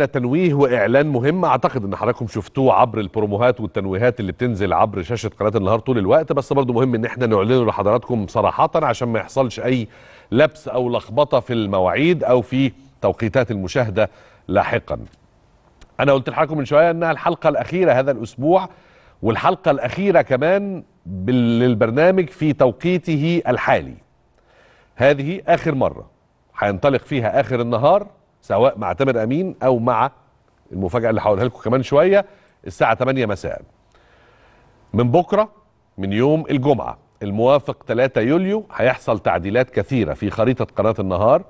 شفنا تنويه واعلان مهم اعتقد ان حضراتكم شفتوه عبر البروموهات والتنويهات اللي بتنزل عبر شاشه قناه النهار طول الوقت بس برضو مهم ان احنا نعلنه لحضراتكم صراحه عشان ما يحصلش اي لبس او لخبطه في المواعيد او في توقيتات المشاهده لاحقا انا قلت لحضراتكم من شويه انها الحلقه الاخيره هذا الاسبوع والحلقه الاخيره كمان للبرنامج في توقيته الحالي هذه اخر مره هينطلق فيها اخر النهار سواء مع تامر امين او مع المفاجاه اللي هقولها لكم كمان شويه الساعه 8 مساء من بكره من يوم الجمعه الموافق 3 يوليو هيحصل تعديلات كثيره في خريطه قناه النهار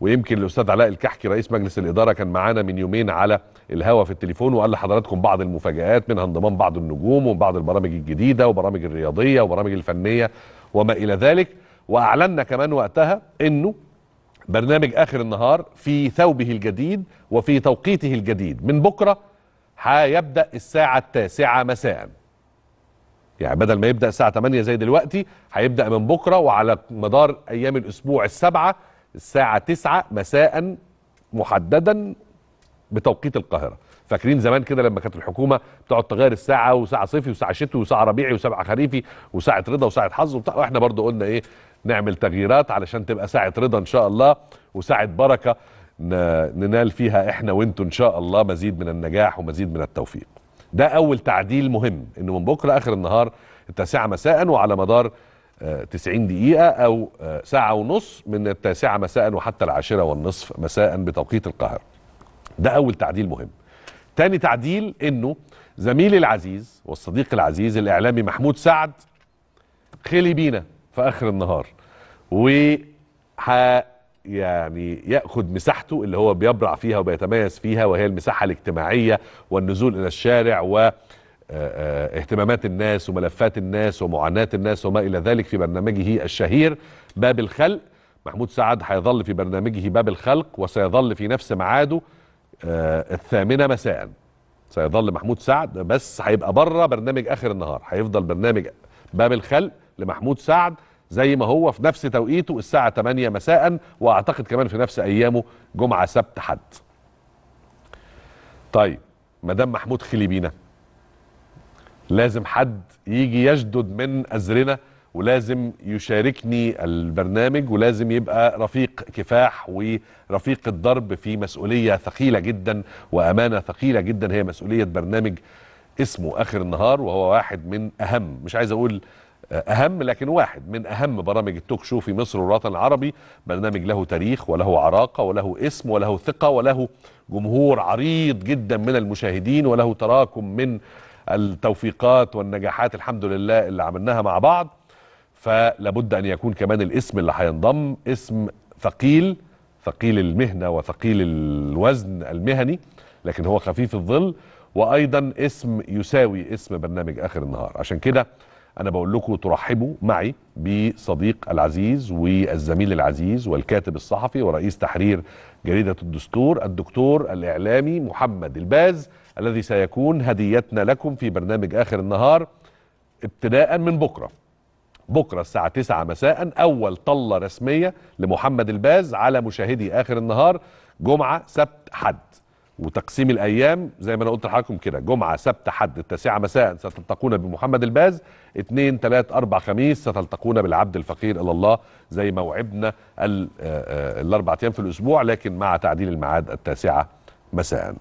ويمكن الاستاذ علاء الكحكي رئيس مجلس الاداره كان معانا من يومين على الهوا في التليفون وقال لحضراتكم بعض المفاجات منها انضمام بعض النجوم وبعض البرامج الجديده وبرامج الرياضيه وبرامج الفنيه وما الى ذلك واعلنا كمان وقتها انه برنامج اخر النهار في ثوبه الجديد وفي توقيته الجديد من بكره هيبدا الساعه التاسعه مساء يعني بدل ما يبدا الساعه 8 زي دلوقتي هيبدا من بكره وعلى مدار ايام الاسبوع السبعه الساعه 9 مساء محددا بتوقيت القاهره فاكرين زمان كده لما كانت الحكومه بتقعد تغير الساعه وساعه صيفي وساعه شتوي وساعه ربيعي وساعه خريفي وساعه رضا وساعه حظ وبتاع واحنا برضو قلنا ايه نعمل تغييرات علشان تبقى ساعه رضا ان شاء الله وساعه بركه ننال فيها احنا وانتوا ان شاء الله مزيد من النجاح ومزيد من التوفيق ده اول تعديل مهم انه من بكره اخر النهار التاسعه مساء وعلى مدار 90 آه، دقيقة أو آه، ساعة ونص من التاسعة مساء وحتى العاشرة والنصف مساء بتوقيت القاهرة ده أول تعديل مهم تاني تعديل أنه زميلي العزيز والصديق العزيز الإعلامي محمود سعد خلي بينا في اخر النهار و يعني ياخذ مساحته اللي هو بيبرع فيها وبيتميز فيها وهي المساحه الاجتماعيه والنزول الى الشارع و اهتمامات الناس وملفات الناس ومعاناه الناس وما الى ذلك في برنامجه الشهير باب الخلق محمود سعد هيظل في برنامجه باب الخلق وسيظل في نفس ميعاده الثامنه مساء سيظل محمود سعد بس هيبقى بره برنامج اخر النهار هيفضل برنامج باب الخلق لمحمود سعد زي ما هو في نفس توقيته الساعة 8 مساء وأعتقد كمان في نفس أيامه جمعة سبت حد طيب مدام محمود خلي بينا لازم حد يجي يشدد من أزرنا ولازم يشاركني البرنامج ولازم يبقى رفيق كفاح ورفيق الضرب في مسؤولية ثقيلة جدا وأمانة ثقيلة جدا هي مسؤولية برنامج اسمه آخر النهار وهو واحد من أهم مش عايز أقول اهم لكن واحد من اهم برامج التوك شو في مصر والوطن العربي برنامج له تاريخ وله عراقه وله اسم وله ثقه وله جمهور عريض جدا من المشاهدين وله تراكم من التوفيقات والنجاحات الحمد لله اللي عملناها مع بعض فلابد ان يكون كمان الاسم اللي هينضم اسم ثقيل ثقيل المهنه وثقيل الوزن المهني لكن هو خفيف الظل وايضا اسم يساوي اسم برنامج اخر النهار عشان كده انا بقول لكم ترحبوا معي بصديق العزيز والزميل العزيز والكاتب الصحفي ورئيس تحرير جريده الدستور الدكتور الاعلامي محمد الباز الذي سيكون هديتنا لكم في برنامج اخر النهار ابتداء من بكره بكره الساعه 9 مساء اول طله رسميه لمحمد الباز على مشاهدي اخر النهار جمعه سبت حد وتقسيم الايام زي ما انا قلت لحضراتكم كده جمعه سبت حد التاسعه مساء ستلتقون بمحمد الباز اثنين ثلاث اربع خميس ستلتقون بالعبد الفقير الى الله زي موعدنا آه، آه، الاربع ايام في الاسبوع لكن مع تعديل الميعاد التاسعه مساء